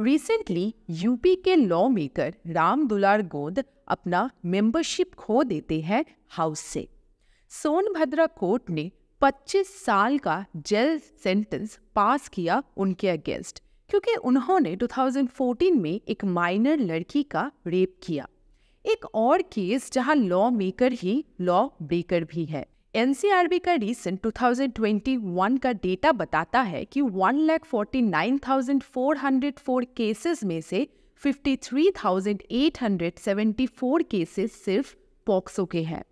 Recently UP के lawmaker Ram Dular Gond अपना membership खो देते हैं हाउस से सोनभद्रा कोर्ट ने 25 साल का जेल सेंटेंस पास किया उनके अगेंस्ट क्योंकि उन्होंने 2014 में एक माइनर लड़की का रेप किया एक और केस जहां लॉ मेकर ही लॉ ब्रेकर भी है एनसीआरबी का रिसेंट 2021 का डेटा बताता है कि one lakh forty nine thousand four hundred four cases में से 53,874 केसेस सिर्फ पॉक्सो के हैं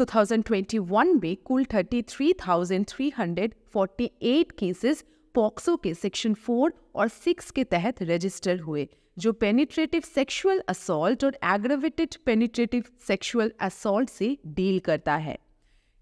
2021 में कुल 33,348 केसेस पॉक्सो के सेक्शन 4 और 6 के तहत रजिस्टर हुए जो पेनिट्रेटिव सेक्सुअल असॉल्ट और एग्रेवेटेड पेनिट्रेटिव सेक्सुअल असॉल्ट से डील करता है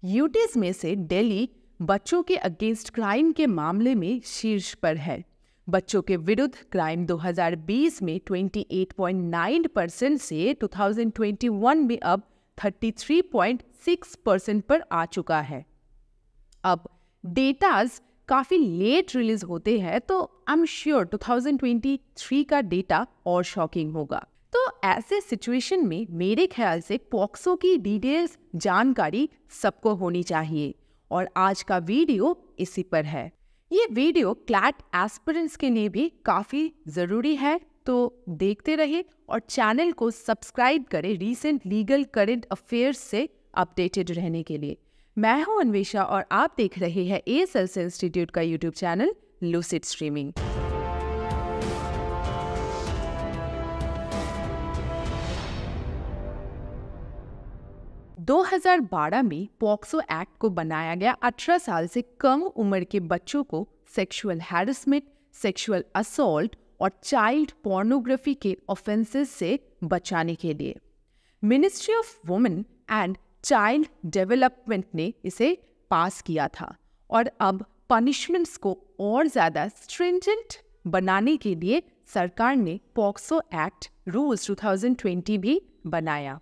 यूटीज में से दिल्ली बच्चों के अगेंस्ट क्राइम के मामले में शीर्ष पर है बच्चों के विरुद्ध क्राइम 2020 में 28.9 परसेंट से 2021 में अब 33.6 परसेंट पर आ चुका है अब डेटाज काफ़ी लेट रिलीज होते हैं तो आई एम श्योर 2023 का डेटा और शॉकिंग होगा ऐसे सिचुएशन में मेरे ख्याल से पॉक्सो की डिटेल्स जानकारी सबको होनी चाहिए और आज का वीडियो इसी पर है ये वीडियो क्लैट एस्पिरेंट्स के लिए भी काफ़ी ज़रूरी है तो देखते रहे और चैनल को सब्सक्राइब करें रीसेंट लीगल करेंट अफेयर्स से अपडेटेड रहने के लिए मैं हूं अन्वेषा और आप देख रहे हैं एस एस इंस्टीट्यूट का यूट्यूब चैनल लूसिड स्ट्रीमिंग 2012 में पॉक्सो एक्ट को बनाया गया 18 साल से कम उम्र के बच्चों को सेक्सुअल हैरसमेंट सेक्सुअल असोल्ट और चाइल्ड पोर्नोग्राफी के ऑफेंसेस से बचाने के लिए ministry of women and child development ने इसे पास किया था और अब पनिशमेंट्स को और ज़्यादा स्ट्रिंजेंट बनाने के लिए सरकार ने पॉक्सो एक्ट रूल्स 2020 भी बनाया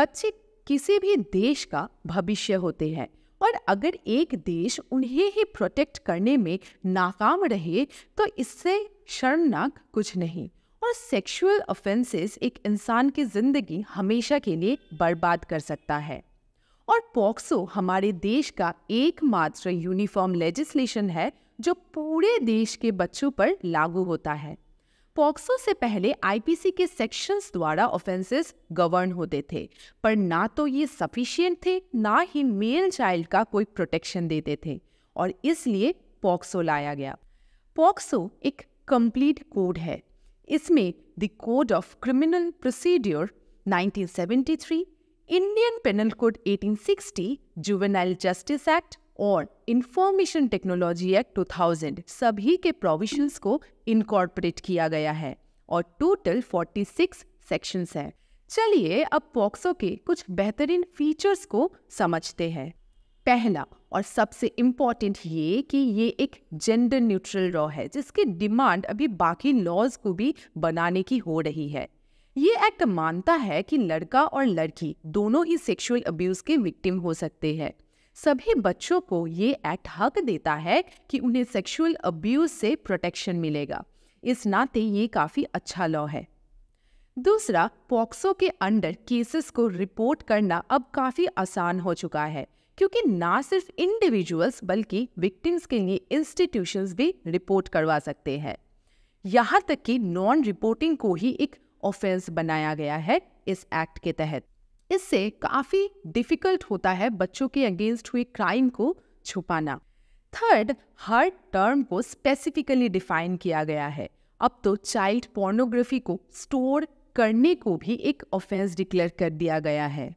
बच्चे किसी भी देश का भविष्य होते हैं और अगर एक देश उन्हें ही प्रोटेक्ट करने में नाकाम रहे तो इससे शर्मनाक कुछ नहीं और सेक्सुअल ऑफेंसेस एक इंसान की ज़िंदगी हमेशा के लिए बर्बाद कर सकता है और पॉक्सो हमारे देश का एकमात्र यूनिफॉर्म लेजिस्लेशन है जो पूरे देश के बच्चों पर लागू होता है पॉक्सो से पहले आईपीसी के सेक्शंस द्वारा ऑफेंसेस गवर्न होते थे पर ना तो ये सफिशियंट थे ना ही मेल चाइल्ड का कोई प्रोटेक्शन देते थे और इसलिए पॉक्सो लाया गया पॉक्सो एक कंप्लीट कोड है इसमें the code of criminal procedure 1973, Indian penal code 1860, juvenile justice act और इंफॉर्मेशन टेक्नोलॉजी एक्ट 2000 सभी के प्रोविजंस को इनकॉर्पोरेट किया गया है और टोटल 46 सेक्शंस हैं चलिए अब पॉक्सो के कुछ बेहतरीन फीचर्स को समझते हैं पहला और सबसे इम्पॉर्टेंट ये कि ये एक जेंडर न्यूट्रल लॉ है जिसकी डिमांड अभी बाकी लॉज को भी बनाने की हो रही है ये एक्ट मानता है कि लड़का और लड़की दोनों ही सेक्सुअल अब्यूज़ के विक्टिम हो सकते हैं सभी बच्चों को ये एक्ट हक देता है कि उन्हें सेक्सुअल अब्यूज से प्रोटेक्शन मिलेगा इस नाते ये काफ़ी अच्छा लॉ है दूसरा पॉक्सो के अंडर केसेस को रिपोर्ट करना अब काफ़ी आसान हो चुका है क्योंकि ना सिर्फ इंडिविजुअल्स बल्कि विक्टिम्स के लिए इंस्टीट्यूशंस भी रिपोर्ट करवा सकते हैं यहाँ तक कि नॉन रिपोर्टिंग को ही एक ऑफेंस बनाया गया है इस एक्ट के तहत इससे काफ़ी डिफिकल्ट होता है बच्चों के अगेंस्ट हुए क्राइम को छुपाना थर्ड हर टर्म को स्पेसिफिकली डिफाइन किया गया है अब तो चाइल्ड पोर्नोग्राफी को स्टोर करने को भी एक ऑफेंस डिक्लेयर कर दिया गया है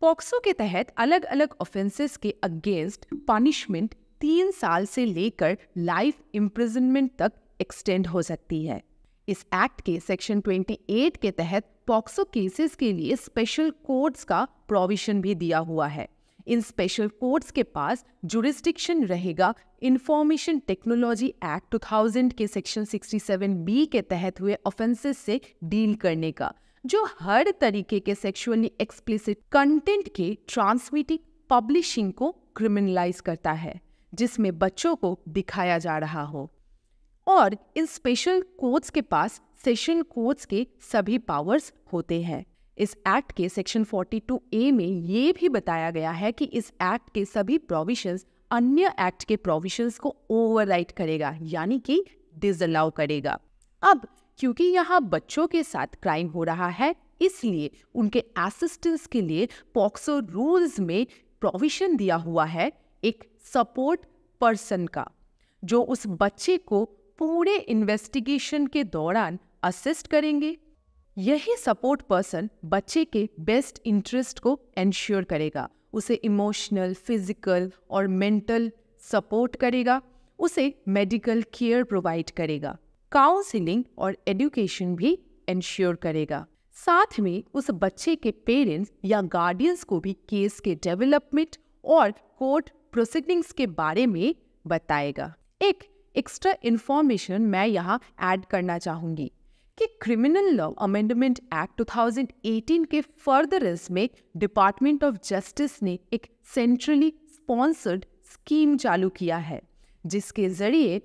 पॉक्सो के तहत अलग अलग ऑफेंसेस के अगेंस्ट पनिशमेंट तीन साल से लेकर लाइफ इम्प्रिजनमेंट तक एक्सटेंड हो सकती है इस एक्ट के सेक्शन 28 के तहत पॉक्सो केसेस के लिए स्पेशल कोर्ट्स का प्रोविजन भी दिया हुआ है इन स्पेशल कोर्ट्स के पास जुरिस्टिक्शन रहेगा इंफॉर्मेशन टेक्नोलॉजी एक्ट 2000 के सेक्शन 67 बी के तहत हुए ऑफेंसेस से डील करने का जो हर तरीके के सेक्सुअली एक्सप्लिसिट कंटेंट के ट्रांसमिटिंग पब्लिशिंग को क्रिमिनलाइज करता है जिसमें बच्चों को दिखाया जा रहा हो और इन स्पेशल कोर्ट्स के पास सेशन कोर्ट्स के सभी पावर्स होते हैं इस एक्ट के सेक्शन 42 ए में ये भी बताया गया है कि इस एक्ट के सभी प्रोविशंस अन्य एक्ट के प्रोविशंस को ओवरराइट करेगा यानी कि डिजअलाउ करेगा अब क्योंकि यहाँ बच्चों के साथ क्राइम हो रहा है इसलिए उनके असिस्टेंस के लिए पॉक्सो रूल्स में प्रोविजन दिया हुआ है एक सपोर्ट पर्सन का जो उस बच्चे को पूरे इन्वेस्टिगेशन के दौरान असिस्ट करेंगे यही सपोर्ट पर्सन बच्चे के बेस्ट इंटरेस्ट को एंश्योर करेगा उसे इमोशनल फिजिकल और मेंटल सपोर्ट करेगा उसे मेडिकल केयर प्रोवाइड करेगा काउंसिलिंग और एजुकेशन भी एंश्योर करेगा साथ में उस बच्चे के पेरेंट्स या गार्डियंस को भी केस के डेवलपमेंट और कोर्ट प्रोसीडिंग्स के बारे में बताएगा एक एक्स्ट्रा इन्फॉर्मेशन मैं यहाँ ऐड करना चाहूँगी कि क्रिमिनल लॉ अमेंडमेंट एक्ट 2018 के फर्दर में डिपार्टमेंट ऑफ जस्टिस ने एक सेंट्रली स्पॉन्सर्ड स्कीम चालू किया है जिसके जरिए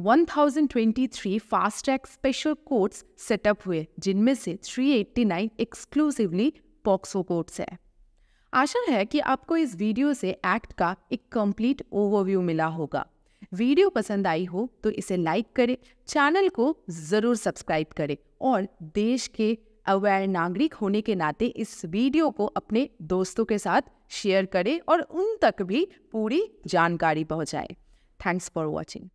1023 fast track special courts set up हुए जिनमें से 389 एक्सक्लूसिवली पॉक्सो कोर्ट्स है आशा है कि आपको इस वीडियो से एक्ट का एक कंप्लीट ओवरव्यू मिला होगा वीडियो पसंद आई हो तो इसे लाइक करें चैनल को ज़रूर सब्सक्राइब करें और देश के अवेयर नागरिक होने के नाते इस वीडियो को अपने दोस्तों के साथ शेयर करें और उन तक भी पूरी जानकारी पहुंचाएं। Thanks for watching